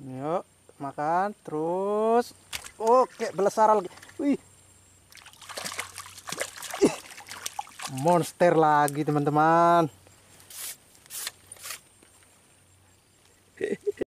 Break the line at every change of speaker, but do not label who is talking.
yuk makan terus oke belasara lagi wih monster lagi
teman-teman